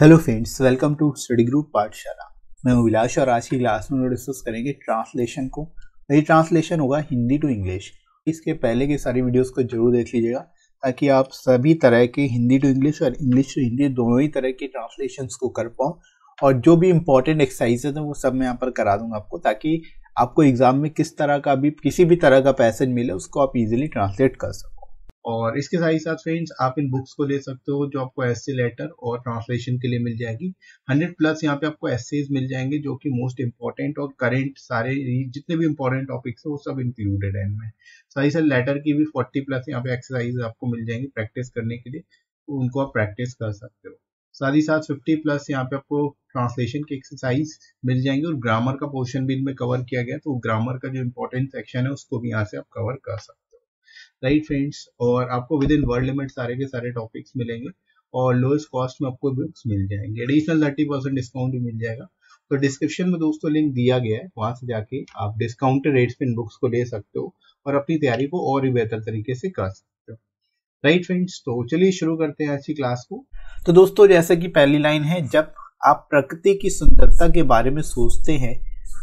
Hello friends welcome to study group Pathshala मैं अभिलाष और आज की क्लास में डिस्कस करेंगे ट्रांसलेशन को ये ट्रांसलेशन होगा हिंदी टू इंग्लिश इसके पहले के सारी वीडियोस को जरूर देख लीजिएगा ताकि आप सभी तरह के हिंदी टू इंग्लिश और इंग्लिश टू हिंदी दोनों ही तरह के ट्रांसलेशन को कर पाओ और जो भी इंपॉर्टेंट एक्सरसाइजेज हैं वो सब मैं यहाँ पर करा दूंगा आपको ताकि आपको एग्ज़ाम में किस तरह का भी किसी भी तरह का पैसेज मिले उसको आप इजिली ट्रांसलेट कर सको और इसके साथ ही साथ फ्रेंड्स आप इन बुक्स को ले सकते हो जो आपको एस लेटर और ट्रांसलेशन के लिए मिल जाएगी 100 प्लस यहाँ पे आपको एसेज मिल जाएंगे जो कि मोस्ट इम्पोर्टेंट और करेंट सारे जितने भी इम्पोर्टेंट टॉपिक्स है वो सब इंक्लूडेड है इनमें साथ ही साथ लेटर की भी 40 प्लस यहाँ पे एक्सरसाइज आपको मिल जाएंगे प्रैक्टिस करने के लिए उनको आप प्रैक्टिस कर सकते हो साथ ही साथ फिफ्टी प्लस यहाँ पे आपको ट्रांसलेशन की एक्सरसाइज मिल जाएंगे और ग्रामर का पोर्शन भी इनमें कवर किया गया तो ग्रामर का जो इम्पोर्टेंट सेक्शन है उसको भी यहाँ से आप कवर कर सकते हो राइट फ्रेंड्स और आपको विद इन वर्ल्ड लिमिट सारे के सारे टॉपिक्स मिलेंगे और लोएस्ट कॉस्ट में आपको बुक्स मिल जाएंगे एडिशनल थर्टी परसेंट डिस्काउंट भी मिल जाएगा तो डिस्क्रिप्शन में दोस्तों लिंक दिया गया है वहां से जाके आप डिस्काउंटेड रेट्स पे इन बुक्स को ले सकते हो और अपनी तैयारी को और भी बेहतर तरीके से कर सकते हो राइट फ्रेंड्स तो चलिए शुरू करते हैं आज की क्लास को तो दोस्तों जैसे कि पहली लाइन है जब आप प्रकृति की सुंदरता के बारे में सोचते हैं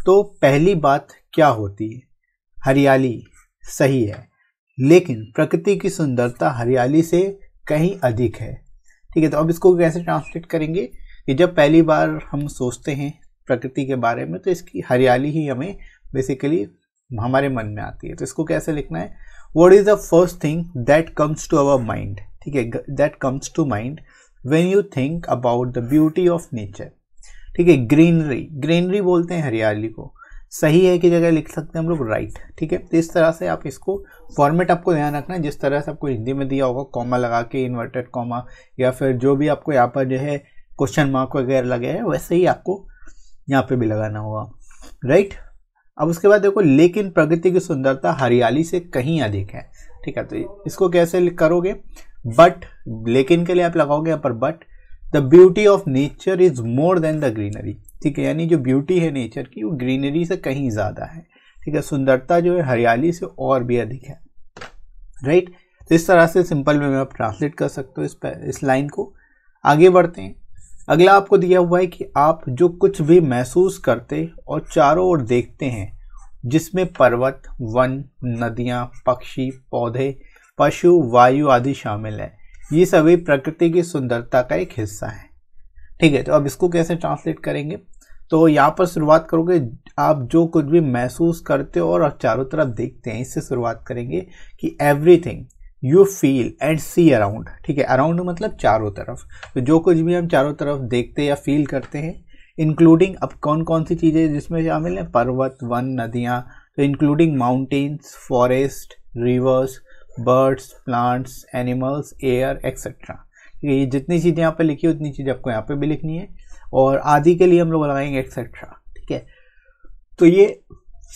तो पहली बात क्या होती है हरियाली सही है लेकिन प्रकृति की सुंदरता हरियाली से कहीं अधिक है ठीक है तो अब इसको कैसे ट्रांसलेट करेंगे कि जब पहली बार हम सोचते हैं प्रकृति के बारे में तो इसकी हरियाली ही हमें बेसिकली हमारे मन में आती है तो इसको कैसे लिखना है what is the first thing that comes to our mind ठीक है that comes to mind when you think about the beauty of nature ठीक है ग्रीनरी ग्रीनरी बोलते हैं हरियाली को सही है की जगह लिख सकते हैं हम लोग राइट ठीक है तो इस तरह से आप इसको फॉर्मेट आपको ध्यान रखना है जिस तरह से आपको हिंदी में दिया होगा कॉमा लगा के इन्वर्टेड कॉमा या फिर जो भी आपको यहाँ पर जो है क्वेश्चन मार्क वगैरह लगे हैं वैसे ही आपको यहाँ पे भी लगाना होगा राइट अब उसके बाद देखो लेकिन प्रगति की सुंदरता हरियाली से कहीं अधिक है ठीक है तो इसको कैसे करोगे बट लेकिन के लिए आप लगाओगे यहाँ पर but the beauty of nature is more than the greenery ठीक है यानी जो ब्यूटी है नेचर की वो ग्रीनरी से कहीं ज़्यादा है ठीक है सुंदरता जो है हरियाली से और भी अधिक है राइट तो इस तरह से सिंपल में आप ट्रांसलेट कर सकते हो इस इस लाइन को आगे बढ़ते हैं अगला आपको दिया हुआ है कि आप जो कुछ भी महसूस करते और चारों ओर देखते हैं जिसमें पर्वत वन नदियाँ पक्षी पौधे पशु वायु आदि शामिल है ये सभी प्रकृति की सुंदरता का एक हिस्सा है ठीक है तो अब इसको कैसे ट्रांसलेट करेंगे तो यहाँ पर शुरुआत करोगे आप जो कुछ भी महसूस करते हो और चारों तरफ देखते हैं इससे शुरुआत करेंगे कि everything you feel and see around ठीक है अराउंड मतलब चारों तरफ तो जो कुछ भी हम चारों तरफ देखते या फील करते हैं इंक्लूडिंग अब कौन कौन सी चीज़ें जिसमें शामिल हैं पर्वत वन नदियाँ तो including mountains forests rivers birds plants animals air etcetera ठीक है ये जितनी चीज़ें यहाँ पे लिखी है उतनी चीज़ें आपको यहाँ पे भी लिखनी है और आदि के लिए हम लोग लगाएंगे एक्सेट्रा ठीक है तो ये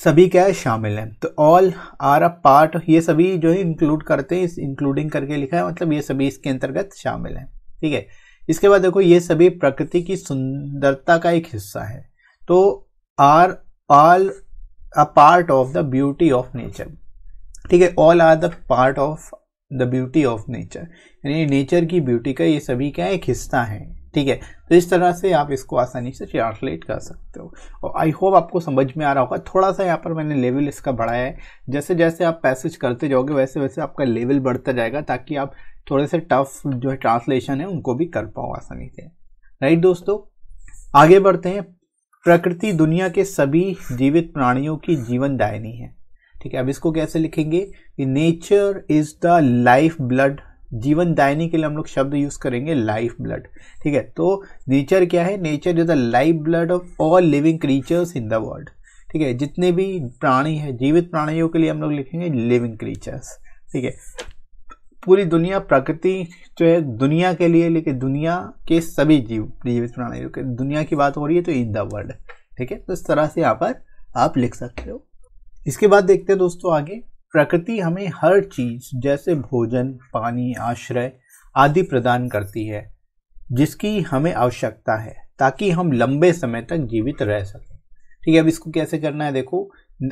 सभी क्या है शामिल हैं तो ऑल आर अ पार्ट ये सभी जो है इंक्लूड करते हैं इंक्लूडिंग करके लिखा है मतलब ये सभी इसके अंतर्गत शामिल हैं ठीक है इसके बाद देखो ये सभी प्रकृति की सुंदरता का एक हिस्सा है तो are all a part of the beauty of nature ठीक है all are the part of the beauty of nature यानी नेचर की ब्यूटी का ये सभी का एक हिस्सा है ठीक है तो इस तरह से आप इसको आसानी से ट्रांसलेट कर सकते हो और आई होप आपको समझ में आ रहा होगा थोड़ा सा यहाँ पर मैंने लेवल इसका बढ़ाया है जैसे जैसे आप पैसेज करते जाओगे वैसे वैसे आपका लेवल बढ़ता जाएगा ताकि आप थोड़े से टफ जो है ट्रांसलेशन है उनको भी कर पाओ आसानी से राइट दोस्तों आगे बढ़ते हैं प्रकृति दुनिया के सभी जीवित प्राणियों की जीवनदायिनी है ठीक है अब इसको कैसे लिखेंगे कि nature is the life blood जीवन दायनी के लिए हम लोग शब्द यूज करेंगे लाइफ ब्लड ठीक है तो नेचर क्या है nature is the life blood of all living creatures in the world ठीक है जितने भी प्राणी है जीवित प्राणियों के लिए हम लोग लिखेंगे लिविंग क्रीचर्स ठीक है पूरी दुनिया प्रकृति जो है दुनिया के लिए लेकिन दुनिया के सभी जीव जीवित प्राणियों के दुनिया की बात हो रही है तो इन द वर्ल्ड ठीक है तो इस तरह से यहाँ पर आप लिख सकते हो इसके बाद देखते हैं दोस्तों आगे प्रकृति हमें हर चीज जैसे भोजन पानी आश्रय आदि प्रदान करती है जिसकी हमें आवश्यकता है ताकि हम लंबे समय तक जीवित रह सकें ठीक है अब इसको कैसे करना है देखो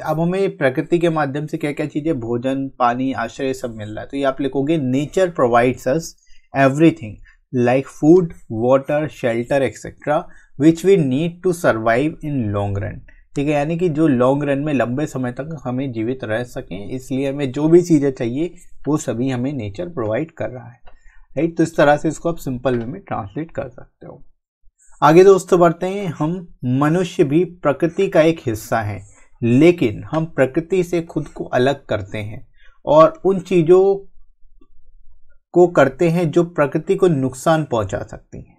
अब हमें प्रकृति के माध्यम से क्या क्या चीज़ें भोजन पानी आश्रय सब मिल रहा है तो ये आप लिखोगे nature provides us everything like food water shelter etcetera which we need to survive in long run ठीक है यानी कि जो लॉन्ग रन में लंबे समय तक हमें जीवित रह सकें इसलिए हमें जो भी चीज़ें चाहिए वो सभी हमें नेचर प्रोवाइड कर रहा है राइट तो इस तरह से इसको आप सिंपल वे में ट्रांसलेट कर सकते हो आगे दोस्तों बढ़ते हैं हम मनुष्य भी प्रकृति का एक हिस्सा है लेकिन हम प्रकृति से खुद को अलग करते हैं और उन चीज़ों को करते हैं जो प्रकृति को नुकसान पहुंचा सकती हैं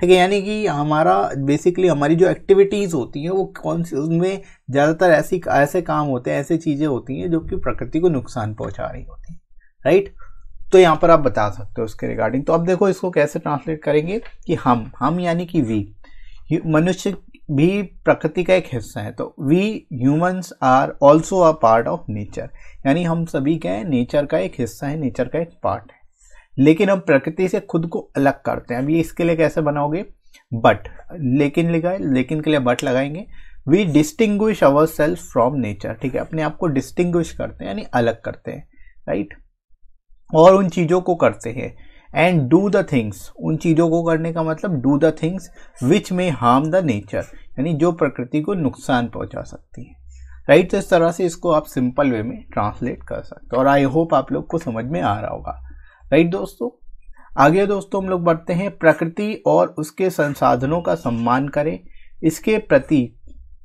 ठीक है यानी कि हमारा बेसिकली हमारी जो एक्टिविटीज़ होती हैं वो कौन सी उनमें ज़्यादातर ऐसी ऐसे काम होते हैं ऐसी चीज़ें होती हैं जो कि प्रकृति को नुकसान पहुंचा रही होती हैं राइट तो यहाँ पर आप बता सकते हो उसके रिगार्डिंग तो अब देखो इसको कैसे ट्रांसलेट करेंगे कि हम हम यानी कि वी मनुष्य भी प्रकृति का एक हिस्सा है तो we humans are also a part of nature यानी हम सभी क्या है नेचर का एक हिस्सा है नेचर का एक पार्ट है लेकिन हम प्रकृति से खुद को अलग करते हैं अब ये इसके लिए कैसे बनाओगे बट लेकिन लगाए लेकिन के लिए बट लगाएंगे we distinguish our self from nature ठीक है अपने आप को डिस्टिंग्विश करते हैं यानी अलग करते हैं राइट और उन चीज़ों को करते हैं एंड डू द थिंग्स उन चीज़ों को करने का मतलब डू द थिंग्स विच में हार्म द नेचर यानी जो प्रकृति को नुकसान पहुंचा सकती है राइट right? तो इस तरह से इसको आप सिंपल वे में ट्रांसलेट कर सकते हो और आई होप आप लोग को समझ में आ रहा होगा राइट दोस्तों आगे दोस्तों हम लोग बढ़ते हैं प्रकृति और उसके संसाधनों का सम्मान करें इसके प्रति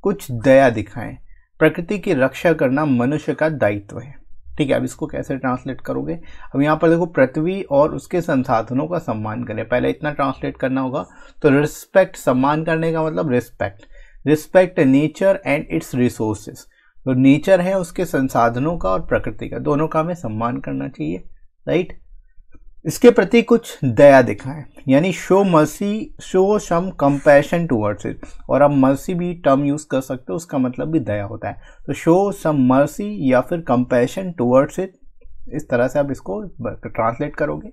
कुछ दया दिखाएं प्रकृति की रक्षा करना मनुष्य का दायित्व है ठीक है अब इसको कैसे ट्रांसलेट करोगे अब यहाँ पर देखो पृथ्वी और उसके संसाधनों का सम्मान करें पहले इतना ट्रांसलेट करना होगा तो रिस्पेक्ट सम्मान करने का मतलब respect respect nature and its resources तो नेचर है उसके संसाधनों का और प्रकृति का दोनों का हमें सम्मान करना चाहिए राइट इसके प्रति कुछ दया दिखाएं यानी show mercy show some compassion towards it और आप मर्सी भी टर्म यूज़ कर सकते हो उसका मतलब भी दया होता है तो शो सम मर्सी या फिर कंपैशन टूवर्ड्स इट इस तरह से आप इसको ट्रांसलेट करोगे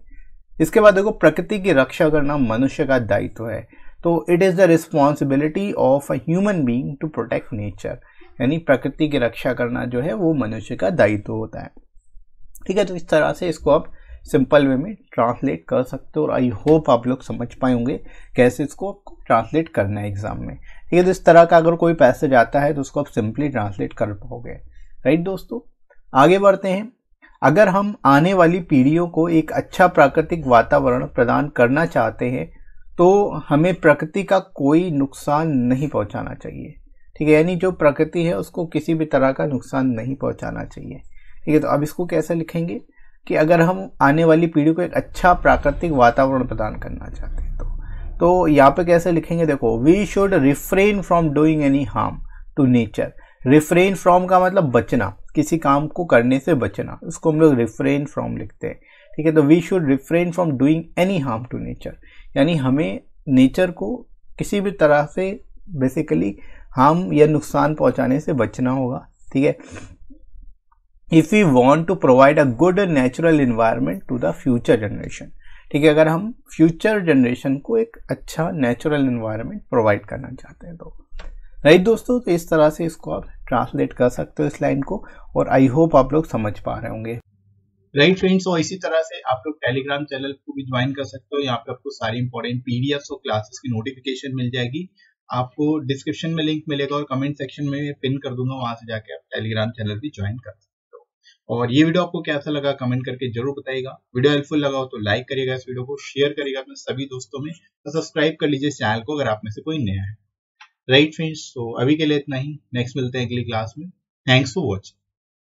इसके बाद देखो प्रकृति की रक्षा करना मनुष्य का दायित्व है तो it is the responsibility of a human being to protect nature यानी प्रकृति की रक्षा करना जो है वो मनुष्य का दायित्व होता है ठीक है तो इस तरह से इसको आप सिंपल वे में ट्रांसलेट कर सकते हो और आई होप आप लोग समझ पाए होंगे कैसे इसको आपको ट्रांसलेट करना है एग्ज़ाम में ठीक है तो इस तरह का अगर कोई पैसेज आता है तो उसको आप सिंपली ट्रांसलेट कर पाओगे राइट दोस्तों आगे बढ़ते हैं अगर हम आने वाली पीढ़ियों को एक अच्छा प्राकृतिक वातावरण प्रदान करना चाहते हैं तो हमें प्रकृति का कोई नुकसान नहीं पहुंचाना चाहिए ठीक है यानी जो प्रकृति है उसको किसी भी तरह का नुकसान नहीं पहुंचाना चाहिए ठीक है तो अब इसको कैसे लिखेंगे कि अगर हम आने वाली पीढ़ी को एक अच्छा प्राकृतिक वातावरण प्रदान करना चाहते हैं तो तो यहाँ पे कैसे लिखेंगे देखो we should refrain from doing any harm to nature refrain from का मतलब बचना किसी काम को करने से बचना उसको हम लोग रिफ्रेन फ्रॉम लिखते हैं ठीक है तो we should refrain from doing any harm to nature यानी हमें नेचर को किसी भी तरह से बेसिकली हार्म या नुकसान पहुँचाने से बचना होगा ठीक है if you want to provide a good natural environment to the future generation ठीक है अगर हम फ्यूचर जनरेशन को एक अच्छा नेचुरल इन्वायरमेंट प्रोवाइड करना चाहते हैं तो राइट दोस्तों तो इस तरह से इसको आप ट्रांसलेट कर सकते हो इस लाइन को और आई होप आप लोग समझ पा रहे होंगे राइट फ्रेंड्स और इसी तरह से आप लोग टेलीग्राम चैनल को भी ज्वाइन कर सकते हो यहाँ पे आपको सारी इंपॉर्टेंट पीडीएफ और क्लासेस की नोटिफिकेशन मिल जाएगी आपको डिस्क्रिप्शन में लिंक मिलेगा और कमेंट सेक्शन में पिन कर दूंगा वहां से जाके आप टेलीग्राम चैनल भी ज्वाइन कर सकते और ये वीडियो आपको कैसा लगा कमेंट करके जरूर बताइएगा वीडियो हेल्पफुल लगा हो तो लाइक करिएगा इस वीडियो को शेयर करिएगा अपने सभी दोस्तों में तो सब्सक्राइब कर लीजिए चैनल को अगर आप में से कोई नया है राइट फ्रेंड्स तो अभी के लिए इतना ही नेक्स्ट मिलते हैं अगली क्लास में थैंक्स फॉर वॉचिंग